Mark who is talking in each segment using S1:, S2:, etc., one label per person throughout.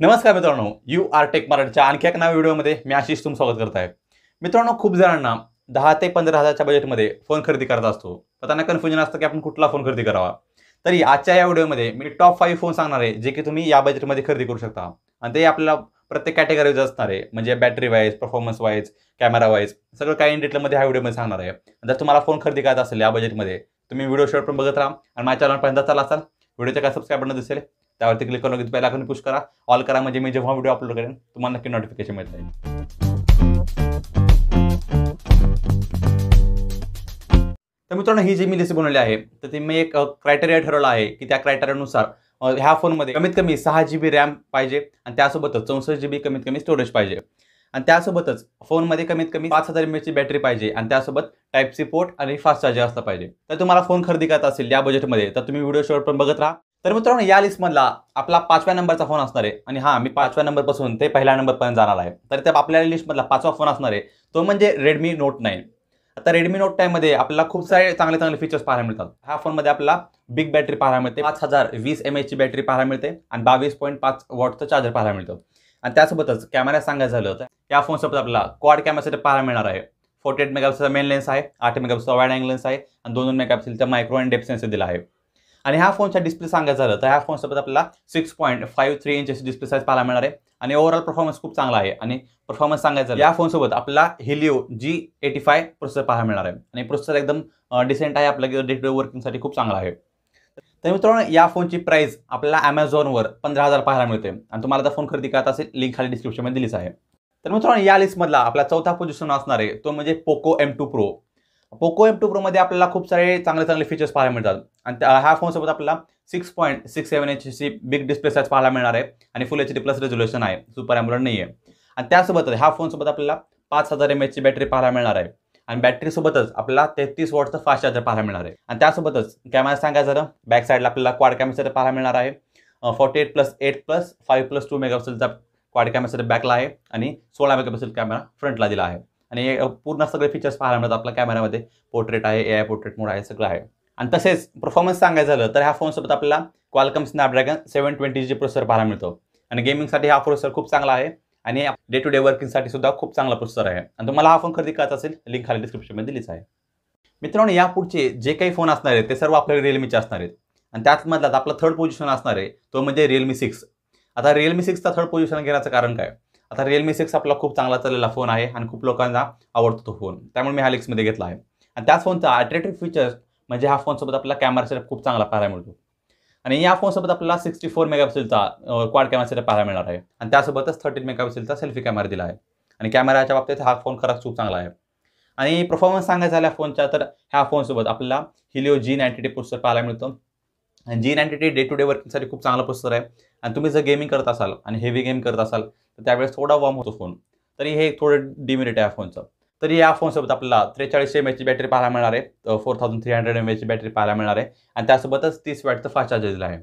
S1: नमस्कार मित्रांनो you R take मराठीच्या आणखी एक नव्या व्हिडिओमध्ये मी आशिष तुम स्वागत करत आहे मित्रांनो खूप जणांना दहा ते पंधरा हजारच्या बजेटमध्ये फोन खरेदी करत असतो तर त्यांना कन्फ्युजन असतं की आपण कुठला फोन खरेदी करावा तरी आजच्या या व्हिडिओमध्ये मी टॉप फाईव्ह फोन सांगणार आहे जे की तुम्ही या बजेटमध्ये खरेदी करू शकता आणि ते आपल्याला प्रत्येक कॅटेगरीज असणार आहे म्हणजे battery wise performance wise camera wise सगळं काही इन डिटेलमध्ये ह्या व्हिडिओमध्ये सांगणार आहे जर तुम्हाला फोन खरेदी करायचा असेल या बजेटमध्ये तुम्ही व्हिडिओ शेवट पण बघत राहा आणि माझ्या चॅनल पहिल्यांदा चाल असाल व्हिडिओच्या काय सबस्क्राईब बटन दिसेल त्यावरती क्लिक करून बेल आयकॉन पुश करा ऑल करा म्हणजे मी जेव्हा व्हिडिओ अपलोड करेन तुम्हाला नक्की नोटिफिकेशन मिळत जाईल तर मित्रांनो ही जी मी लिस्ट बनवली आहे तर ती मी एक क्रायटेरिया ठरवला आहे की त्या क्रायटेरियानुसार ह्या फोनमध्ये कमीत कमी सहा जी बी रॅम पाहिजे आणि त्यासोबतच चौसष्ट जी बी कमीत कमी स्टोरेज पाहिजे आणि त्यासोबतच फोनमध्ये कमीत कमी पाच हजार एम एचची बॅटरी पाहिजे आणि त्यासोबत टाईप सी पोर्ट आणि फास्ट चार्जर असला पाहिजे तर तुम्हाला फोन खरेदी करत असेल या बजेटमध्ये तर तुम्ही व्हिडिओ शॉर्ट पण बघत राहा तर मित्रांनो या लिस्टमधला आपला पाचव्या नंबरचा फोन असणार आहे आणि हा मी पाचव्या नंबरपासून ते पहिल्या नंबरपर्यंत जाणार आहे तर त्या आपल्या लिस्टमधला पाचवा फोन असणार आहे तो म्हणजे रेडमी नोट नाईन आता रेडमी नोट मध्ये आपल्याला खूप सारे चांगले चांगले फीचर्स पाहायला मिळतात ह्या फोनमध्ये आपल्याला बिग बॅटरी पाहायला मिळते पाच हजार वीस एम एचची बॅटरी पाहायला मिळते आणि बावीस पॉईंट पाच वॉटचं चार्जर पाहायला मिळतं आणि त्यासोबतच कॅमेरा सांगायचं झालं तर या फोनसोबत आपल्याला क्वाड कॅमेरासाठी पाहायला मिळणार आहे फोर्टी एट मेगापिक्सलचा मेन लेन्स आहे आठ मेगापिक्सचा वाईड अँगल लेन्स आहे आणि दोन दोन मेगापिक्सलचा मायक्रो अँड डेप सेन्सर दिला आहे आणि ह्या फोनचा डिस्प्ले सांगायचं झालं तर ह्या फोनसोबत आपल्याला six point five three inch display size पाहायला मिळणार आहे आणि ओव्हरऑल परफॉर्मन्स खूप चांगला आहे आणि परफॉर्मन्स सांगायचं या फोनसोबत आपल्याला Helio G eighty five processor पाहायला मिळणार आहे आणि प्रोसेसर एकदम डिसेंट आहे आपल्या डे टू डे वर्किंगसाठी खूप चांगला आहे तर मित्रांनो या फोनची प्राईस आपल्याला ॲमेझॉनवर पंधरा हजार पाहायला मिळते आणि तुम्हाला फोन खरेदी करत असेल लिंक खाली डिस्क्रिप्शनमध्ये दिलीच आहे तर मित्रांनो या लिस्टमधला आपला चौथा पोझिशन असणार आहे तो म्हणजे Poco M two Pro Poco M two प्रोमध्ये आपल्याला खूप सारे चांगले चांगले फीचर्स पाहायला मिळतात आणि ह्या फोनसोबत आपल्याला six point six seven see big display size पाहायला मिळणार आहे आणि full H D plus resolution आहे सुपर अँबुलंट नाही आहे आणि त्यासोबतच ह्या फोनसोबत आपल्याला पाच हजार एम एचची बॅटरी पाहायला मिळणार आहे आणि बॅटरीसोबतच आपल्याला तेहतीस वॉटचं फास्ट चार्जर पाहायला मिळणार आहे आणि त्यासोबतच कॅमेरा सांगायचं झालं बॅक साईडला आपल्याला क्वाड कॅमेरा पाहायला मिळणार आहे forty eight plus eight plus five plus two मेगापिक्सलचा क्वाड कॅमेरा बॅकला आहे आणि सोळा मेगापिक्सल कॅमेरा फ्रंटला दिला आहे आणि पूर्ण सगळे फीचर्स पाहायला मिळतात आपल्या कॅमेरामध्ये पोर्ट्रेट आहे ए आय पोर्ट्रेट मोड आहे सगळं आहे आणि तसेच परफॉर्मन्स सांगायचं झालं तर ह्या फोनसोबत आपल्याला Qualcomm Snapdragon seven twenty G processor पाहायला मिळतो आणि गेमिंगसाठी हा प्रोसेसर खूप चांगला आहे आणि डे टू डे वर्किंगसाठी सुद्धा खूप चांगला प्रोसेसर आहे आणि तुम्हाला हा फोन खरेदी करायचा असेल लिंक खाली डिस्क्रिप्शनमध्ये दिलीच आहे मित्रांनो पुढचे जे काही फोन असणार आहेत ते सर्व आपल्याकडे रिअलमीचे असणार आहेत आणि त्यातमधला आपला थर्ड पोझिशन असणार आहे तो म्हणजे रिअलमी सिक्स आता रिअलमी सिक्सचा थर्ड पोझिशन घेण्याचं कारण काय आता रिअलमी सिक्स आपला खूप चांगला चाललेला फोन आहे आणि खूप लोकांना आवडतो तो फोन त्यामुळे मी हा लेक्समध्ये घेतला आहे आणि त्याच फोनचा अट्रॅक्टिव्ह फीचर्स म्हणजे हा फोनसोबत आपल्याला कॅमेरा सेटअप खूप चांगला पाहायला मिळतो आणि या फोनसोबत आपल्याला सिक्स्टी फोर मेगापिक्सलचा क्वाड कॅमेरा सेटअप पाहायला मिळणार आहे आणि त्यासोबतच थर्टीन मेगापिक्सेलचा सेल्फी कॅमेरा दिला आहे आणि कॅमेराच्या बाबतीत हा फोन खरंच खूप चांगला आहे आणि परफॉर्मन्स सांगायचा झाल्या फोनचा तर ह्या फोनसोबत आपल्याला Helio G ninety T processor पाहायला मिळतो G ninety T day to day वर्किंगसाठी खूप चांगला प्रोसेसर आहे आणि तुम्ही जर गेमिंग करत असाल आणि हेवी गेम करत असाल तर त्यावेळेस थोडा वॉर्म होतो फोन तरी हे थोडं डिमिरिट आहे फोनचं तरी या फोनसोबत आपल्याला त्रेचाळीस एम एचची बॅटरी पाहायला मिळणार आहे four thousand three hundred M एचची बॅटरी पाहायला मिळणार आहे आणि त्यासोबतच तीस वॅटचं फास्ट चार्जेस आहे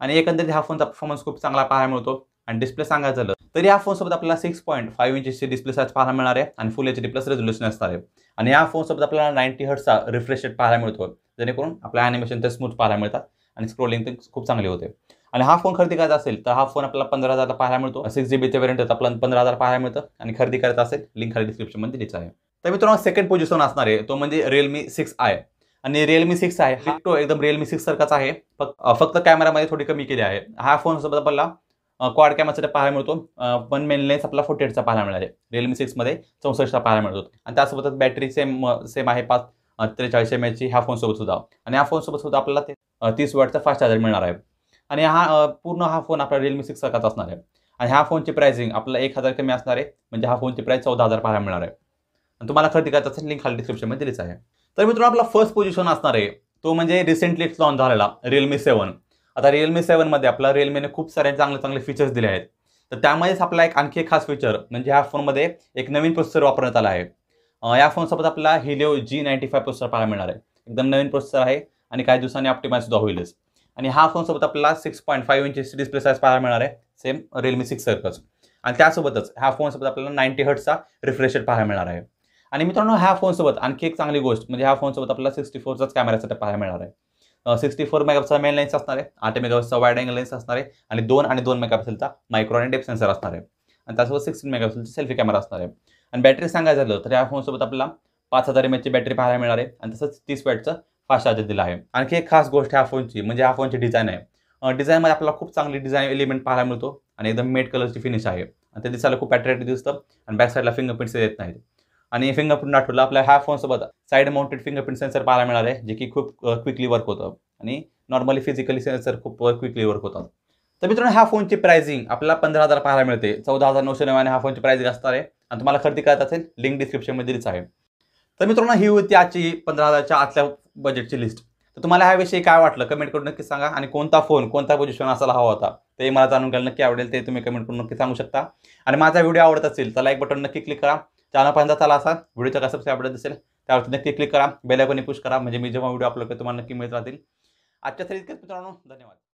S1: आणि एकंदरीत हा फोनचा परफॉर्मन्स खूप चांगला पाहायला मिळतो आणि डिस्प्ले सांगायचं झालं तरी या फोनसोबत आपल्याला सिक्स पॉईंट फाईव्ह इंचची डिस्प्ले साईज पाहायला मिळणार आहे आणि full H D plus resolution असणार आहे आणि या फोनसोबत आपल्याला नाईन्टी हर्टचा रिफ्रेश रेट पाहायला मिळतो जेणेकरून आपल्या ॲनिमेशन ते स्मूथ पाहायला मिळतात आणि स्क्रोलिंग ते खूप चांगले होते आणि हा फोन खरेदी करायचा असेल तर हा फोन आपल्याला पंधरा हजारला पाहायला मिळतो सिक्स जीबीच्या वेरियंट आपल्याला पंधरा हजार पाहायला मिळतं आणि खरेदी करायचा असेल लिंक खाली मध्ये दिलीच आहे तर मित्रांनो सेकंड पोझिशन असणार आहे तो म्हणजे रिअलमी सिक्स आय आणि रिअलमी सिक्स आहे हा तो एकदम रिअलमी सिक्स सारखाच आहे फक्त कॅमेरामध्ये थोडी कमी केली आहे हा फोन सोबत आपल्याला क्वाड कॅमेराचा पाहायला मिळतो पण मेन लेन्स आपला फोर्टी एटचा पाहायला मिळाला आहे रिअलमी सिक्समध्ये चौसष्टचा पाहायला मिळतो आणि त्यासोबतच बॅटरी सेम सेम आहे पाच त्रेचाळीस एम एच ह्या फोनसोबत सुद्धा आणि ह्या फोनसोबत सुद्धा आपल्याला ते तीस वॉटचा फास्ट चार्जर मिळणार आहे आणि हा पूर्ण हा फोन आपला रिअलमी सिक्स सारखाच असणार आहे आणि ह्या फोनची प्राइसिंग आपल्याला एक हजार कमी असणार आहे म्हणजे हा फोनची प्राइस चौदा हजार पाहायला मिळणार आहे आणि तुम्हाला खरेदी करायचं असेल लिंक खाली डिस्क्रिप्शनमध्ये दिलीच आहे तर मित्रांनो आपला फर्स्ट पोझिशन असणार आहे तो म्हणजे रिसेंटली लॉन्च झालेला रिअलमी सेवन आता रिअलमी सेवनमध्ये आपल्या रिअलमीने खूप सारे चांगले चांगले फीचर्स दिले आहेत तर त्यामध्येच आपला एक आणखी एक खास फीचर म्हणजे ह्या फोनमध्ये एक नवीन प्रोसेसर वापरण्यात आला आहे या फोनसोबत आपला Helio G ninety five processor पाहायला मिळणार आहे एकदम नवीन प्रोसेसर आहे आणि काही दिवसांनी ऑप्टिमाइज सुद्धा होईलच आणि हा फोनसोबत आपल्याला six point five inch display size पाहायला मिळणार आहे सेम रिअलमी सिक्स सर्कस आणि त्यासोबतच ह्या फोनसोबत आपल्याला नाईन्टी हर्टचा रिफ्रेश रेट पाहायला मिळणार आहे आणि मित्रांनो ह्या फोनसोबत आणखी एक चांगली गोष्ट म्हणजे ह्या फोनसोबत आपल्याला सिक्स्टी फोरचाच कॅमेरा सेटअप पाहायला मिळणार आहे sixty four megapixel main lens असणार आहे आठ मेगापिक्सचा वाईड अँगल लेन्स असणार आहे आणि दोन आणि दोन मेगापिक्सलचा मायक्रो आणि डेप सेन्सर असणार आहे आणि त्यासोबत सिक्सटीन मेगापिक्सलचा सेल्फी कॅमेरा असणार आहे आणि बॅटरी सांगायचं झालं तर ह्या फोनसोबत आपल्याला पाच हजार एम एचची बॅटरी पाहायला मिळणार आहे आणि तसंच तीस वॅटचं फास्ट चार्जर दिला आहे आणखी एक खास गोष्ट आहे फोनची म्हणजे ह्या फोनची डिझाईन आहे डिझाईनमध्ये आपल्याला खूप चांगली डिझाईन एलिमेंट पाहायला मिळतो आणि एकदम मेट कलरची फिनिश आहे आणि ते दिसायला खूप अट्रॅक्टिव्ह दिसतं आणि बॅक साईडला फिंगरप्रिंट्स येत नाहीत आणि फिंगरप्रिंट आठवलं आपल्या ह्या फोनसोबत साईड माउंटेड फिंगरप्रिंट सेन्सर पाहायला मिळाले जे की खूप क्विकली वर्क होतं आणि नॉर्मली फिजिकली सेन्सर खूप क्विकली वर्क होतात तर मित्रांनो ह्या फोनची प्राइसिंग आपल्याला पंधरा हजार पाहायला मिळते चौदा हजार नऊशे नव्याने हा फोनची प्राइस असणार आहे आणि तुम्हाला खरेदी करायचं असेल लिंक डिस्क्रिप्शनमध्ये दिलीच आहे तर मित्रांनो ही होती आजची पंधरा हजारच्या आतल्या बजेटची लिस्ट तर तुम्हाला ह्याविषयी काय वाटलं कमेंट करून नक्की सांगा आणि कोणता फोन कोणता पोझिशन असायला हवा होता ते मला जाणून घ्यायला नक्की आवडेल ते तुम्ही कमेंट करून नक्की सांगू शकता आणि माझा व्हिडिओ आवडत असेल तर लाईक बटन नक्की क्लिक करा चॅनल चला चाला असा व्हिडिओचा कसं आवडत असेल त्यावरती नक्की क्लिक करा बेलायकोनी पुश करा म्हणजे मी जेव्हा व्हिडिओ अपलोड तुम्हाला नक्की मिळत राहतील आजच्या तरी इतकेच मित्रांनो धन्यवाद